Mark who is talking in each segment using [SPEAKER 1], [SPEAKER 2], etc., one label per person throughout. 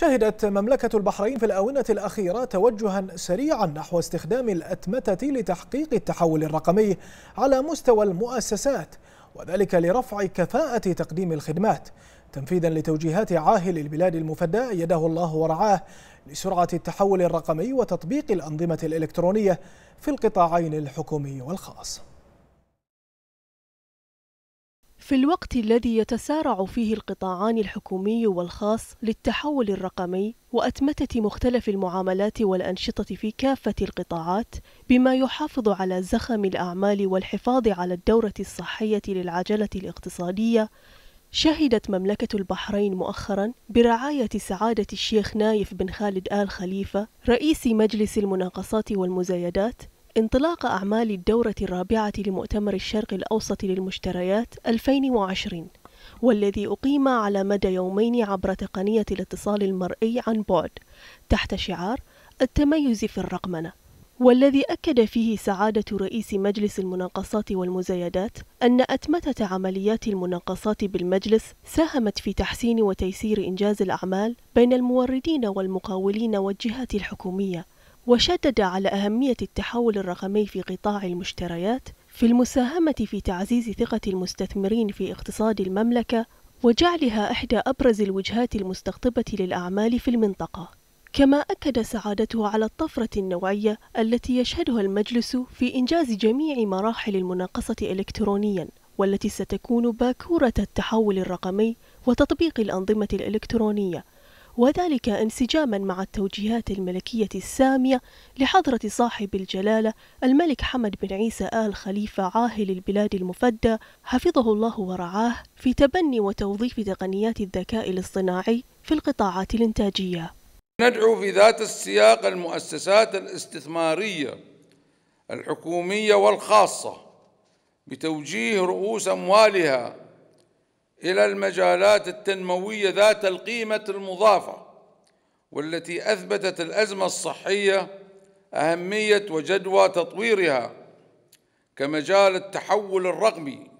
[SPEAKER 1] شهدت مملكة البحرين في الآونة الأخيرة توجها سريعا نحو استخدام الأتمتة لتحقيق التحول الرقمي على مستوى المؤسسات وذلك لرفع كفاءة تقديم الخدمات تنفيذا لتوجيهات عاهل البلاد المفدى يده الله ورعاه لسرعة التحول الرقمي وتطبيق الأنظمة الإلكترونية في القطاعين الحكومي والخاص
[SPEAKER 2] في الوقت الذي يتسارع فيه القطاعان الحكومي والخاص للتحول الرقمي وأتمتة مختلف المعاملات والأنشطة في كافة القطاعات بما يحافظ على زخم الأعمال والحفاظ على الدورة الصحية للعجلة الاقتصادية شهدت مملكة البحرين مؤخرا برعاية سعادة الشيخ نايف بن خالد آل خليفة رئيس مجلس المناقصات والمزايدات انطلاق أعمال الدورة الرابعة لمؤتمر الشرق الأوسط للمشتريات 2020 والذي أقيم على مدى يومين عبر تقنية الاتصال المرئي عن بعد تحت شعار التميز في الرقمنة والذي أكد فيه سعادة رئيس مجلس المناقصات والمزايدات أن أتمتة عمليات المناقصات بالمجلس ساهمت في تحسين وتيسير إنجاز الأعمال بين الموردين والمقاولين والجهات الحكومية وشدد على أهمية التحول الرقمي في قطاع المشتريات في المساهمة في تعزيز ثقة المستثمرين في اقتصاد المملكة وجعلها إحدى أبرز الوجهات المستقطبة للأعمال في المنطقة كما أكد سعادته على الطفرة النوعية التي يشهدها المجلس في إنجاز جميع مراحل المناقصة إلكترونياً والتي ستكون باكورة التحول الرقمي وتطبيق الأنظمة الإلكترونية وذلك انسجاما مع التوجيهات الملكية السامية لحضرة صاحب الجلالة الملك حمد بن عيسى آل خليفة عاهل البلاد المفدى حفظه الله ورعاه في تبني وتوظيف تقنيات الذكاء الاصطناعي في القطاعات
[SPEAKER 3] الإنتاجية ندعو في ذات السياق المؤسسات الاستثمارية الحكومية والخاصة بتوجيه رؤوس أموالها إلى المجالات التنموية ذات القيمة المضافة والتي أثبتت الأزمة الصحية أهمية وجدوى تطويرها كمجال التحول الرقمي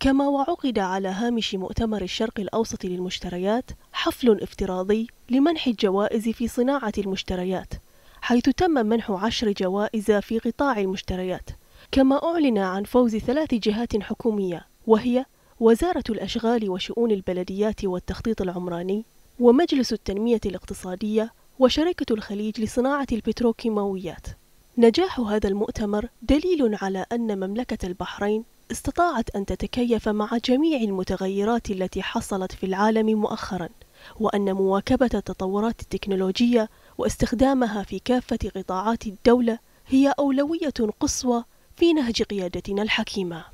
[SPEAKER 2] كما وعقد على هامش مؤتمر الشرق الأوسط للمشتريات حفل افتراضي لمنح الجوائز في صناعة المشتريات حيث تم منح عشر جوائز في قطاع المشتريات كما أعلن عن فوز ثلاث جهات حكومية وهي وزارة الأشغال وشؤون البلديات والتخطيط العمراني ومجلس التنمية الاقتصادية وشركة الخليج لصناعة البتروكيماويات نجاح هذا المؤتمر دليل على أن مملكة البحرين استطاعت أن تتكيف مع جميع المتغيرات التي حصلت في العالم مؤخرا وأن مواكبة التطورات التكنولوجية واستخدامها في كافة قطاعات الدولة هي
[SPEAKER 1] أولوية قصوى في نهج قيادتنا الحكيمه